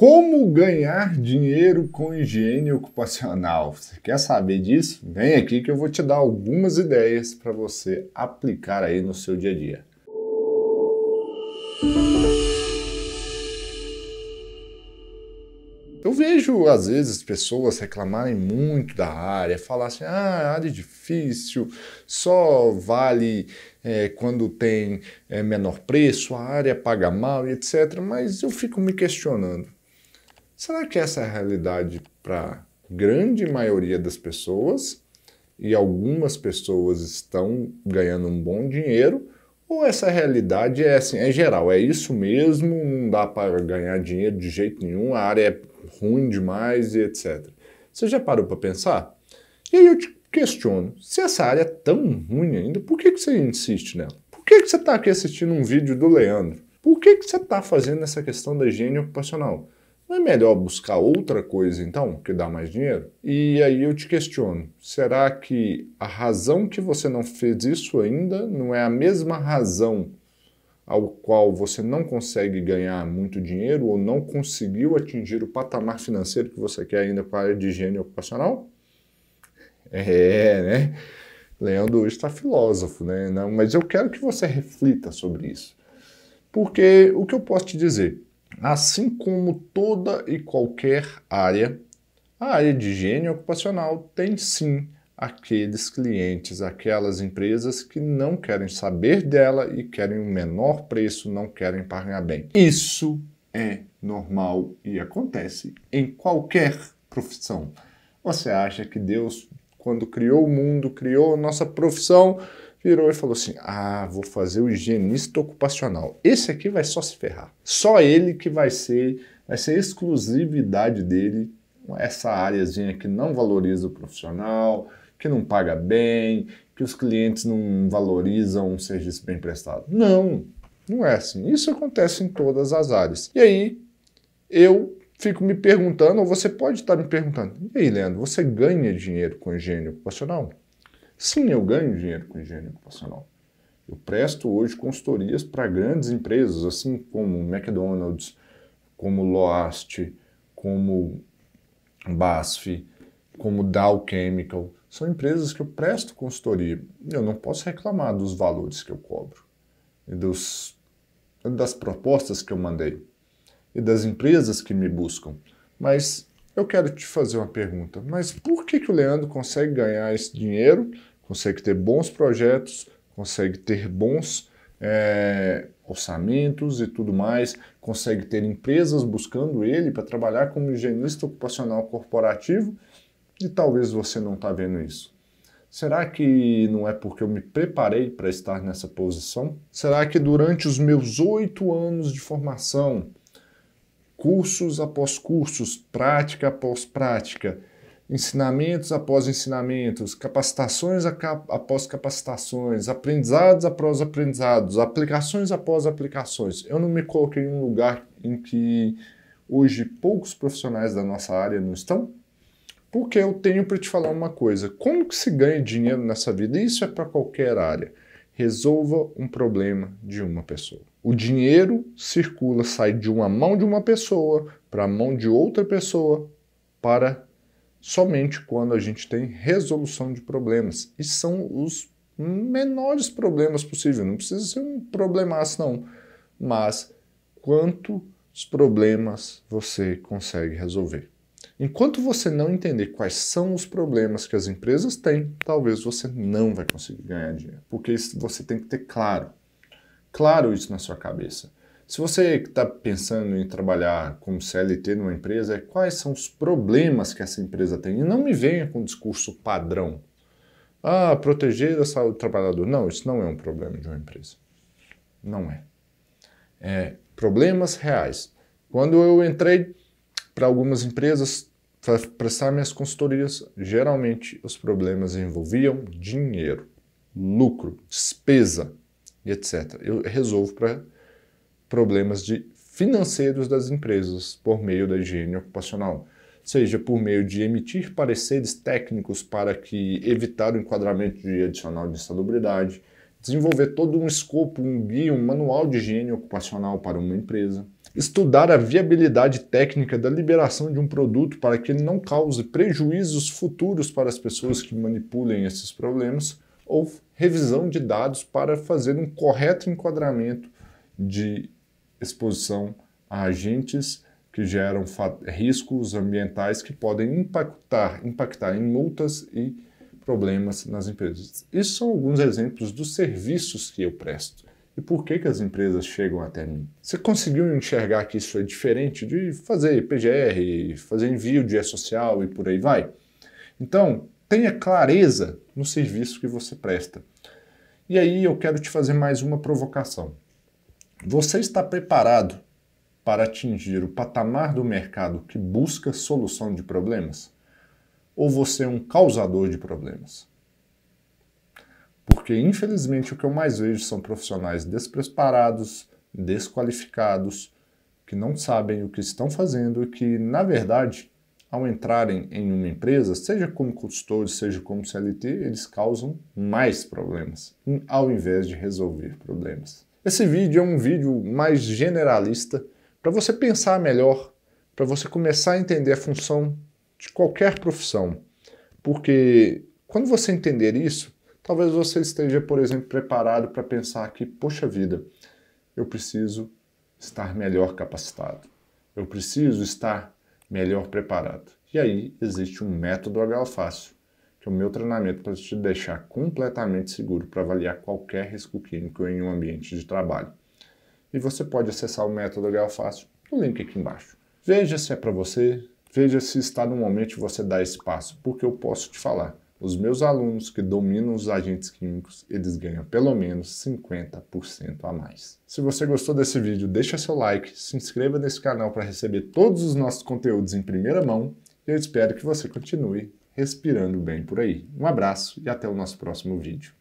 Como ganhar dinheiro com higiene ocupacional? Você quer saber disso? Vem aqui que eu vou te dar algumas ideias para você aplicar aí no seu dia a dia. Eu vejo, às vezes, pessoas reclamarem muito da área, falar assim: ah, área é difícil, só vale é, quando tem é, menor preço, a área paga mal, e etc. Mas eu fico me questionando: Será que essa é a realidade para grande maioria das pessoas? E algumas pessoas estão ganhando um bom dinheiro, ou essa realidade é assim, é geral, é isso mesmo, não dá para ganhar dinheiro de jeito nenhum, a área é ruim demais e etc. Você já parou para pensar? E aí eu te questiono, se essa área é tão ruim ainda, por que, que você insiste nela? Por que, que você está aqui assistindo um vídeo do Leandro? Por que, que você está fazendo essa questão da higiene ocupacional? Não é melhor buscar outra coisa então, que dá mais dinheiro? E aí eu te questiono: será que a razão que você não fez isso ainda não é a mesma razão ao qual você não consegue ganhar muito dinheiro ou não conseguiu atingir o patamar financeiro que você quer ainda para a área de higiene ocupacional? É, né? Leandro hoje está filósofo, né? Não, mas eu quero que você reflita sobre isso. Porque o que eu posso te dizer? Assim como toda e qualquer área, a área de higiene ocupacional tem sim aqueles clientes, aquelas empresas que não querem saber dela e querem o um menor preço, não querem pagar bem. Isso é normal e acontece em qualquer profissão. Você acha que Deus, quando criou o mundo, criou a nossa profissão, virou e falou assim: Ah, vou fazer o higienista ocupacional. Esse aqui vai só se ferrar. Só ele que vai ser, vai ser exclusividade dele, essa áreazinha que não valoriza o profissional, que não paga bem, que os clientes não valorizam um serviço bem prestado. Não, não é assim. Isso acontece em todas as áreas. E aí, eu fico me perguntando, ou você pode estar me perguntando, e aí, Leandro, você ganha dinheiro com higiene ocupacional? Sim, eu ganho dinheiro com higiene ocupacional. Eu presto hoje consultorias para grandes empresas, assim como McDonald's, como Loast, como BASF, como Dow Chemical. São empresas que eu presto consultoria. Eu não posso reclamar dos valores que eu cobro, e dos, das propostas que eu mandei, e das empresas que me buscam. Mas eu quero te fazer uma pergunta. Mas por que, que o Leandro consegue ganhar esse dinheiro consegue ter bons projetos, consegue ter bons é, orçamentos e tudo mais, consegue ter empresas buscando ele para trabalhar como higienista ocupacional corporativo e talvez você não está vendo isso. Será que não é porque eu me preparei para estar nessa posição? Será que durante os meus oito anos de formação, cursos após cursos, prática após prática, ensinamentos após ensinamentos, capacitações após capacitações, aprendizados após aprendizados, aplicações após aplicações. Eu não me coloquei em um lugar em que hoje poucos profissionais da nossa área não estão, porque eu tenho para te falar uma coisa: como que se ganha dinheiro nessa vida? Isso é para qualquer área. Resolva um problema de uma pessoa. O dinheiro circula, sai de uma mão de uma pessoa para a mão de outra pessoa para somente quando a gente tem resolução de problemas. E são os menores problemas possível. Não precisa ser um problemaço, não. Mas quantos problemas você consegue resolver? Enquanto você não entender quais são os problemas que as empresas têm, talvez você não vai conseguir ganhar dinheiro. Porque isso você tem que ter claro. Claro isso na sua cabeça. Se você está pensando em trabalhar como CLT numa empresa, quais são os problemas que essa empresa tem? E não me venha com um discurso padrão. Ah, proteger a saúde do trabalhador. Não, isso não é um problema de uma empresa. Não é. É problemas reais. Quando eu entrei para algumas empresas para prestar minhas consultorias, geralmente os problemas envolviam dinheiro, lucro, despesa e etc. Eu resolvo para problemas de financeiros das empresas por meio da higiene ocupacional, seja por meio de emitir pareceres técnicos para que evitar o enquadramento de adicional de insalubridade, desenvolver todo um escopo, um guia, um manual de higiene ocupacional para uma empresa, estudar a viabilidade técnica da liberação de um produto para que ele não cause prejuízos futuros para as pessoas que manipulem esses problemas, ou revisão de dados para fazer um correto enquadramento de exposição a agentes que geram riscos ambientais que podem impactar, impactar em multas e problemas nas empresas. Isso são alguns exemplos dos serviços que eu presto. E por que, que as empresas chegam até mim? Você conseguiu enxergar que isso é diferente de fazer PGR, fazer envio de e-social e por aí vai? Então, tenha clareza no serviço que você presta. E aí eu quero te fazer mais uma provocação. Você está preparado para atingir o patamar do mercado que busca solução de problemas? Ou você é um causador de problemas? Porque, infelizmente, o que eu mais vejo são profissionais despreparados, desqualificados, que não sabem o que estão fazendo e que, na verdade, ao entrarem em uma empresa, seja como consultores, seja como CLT, eles causam mais problemas, ao invés de resolver problemas. Esse vídeo é um vídeo mais generalista para você pensar melhor, para você começar a entender a função de qualquer profissão. Porque quando você entender isso, talvez você esteja, por exemplo, preparado para pensar que, poxa vida, eu preciso estar melhor capacitado, eu preciso estar melhor preparado. E aí existe um método Hfácil fácil que o meu treinamento para te deixar completamente seguro para avaliar qualquer risco químico em um ambiente de trabalho. E você pode acessar o método Gal Fácil no link aqui embaixo. Veja se é para você, veja se está no momento de você dar esse passo, porque eu posso te falar, os meus alunos que dominam os agentes químicos, eles ganham pelo menos 50% a mais. Se você gostou desse vídeo, deixa seu like, se inscreva nesse canal para receber todos os nossos conteúdos em primeira mão e eu espero que você continue respirando bem por aí. Um abraço e até o nosso próximo vídeo.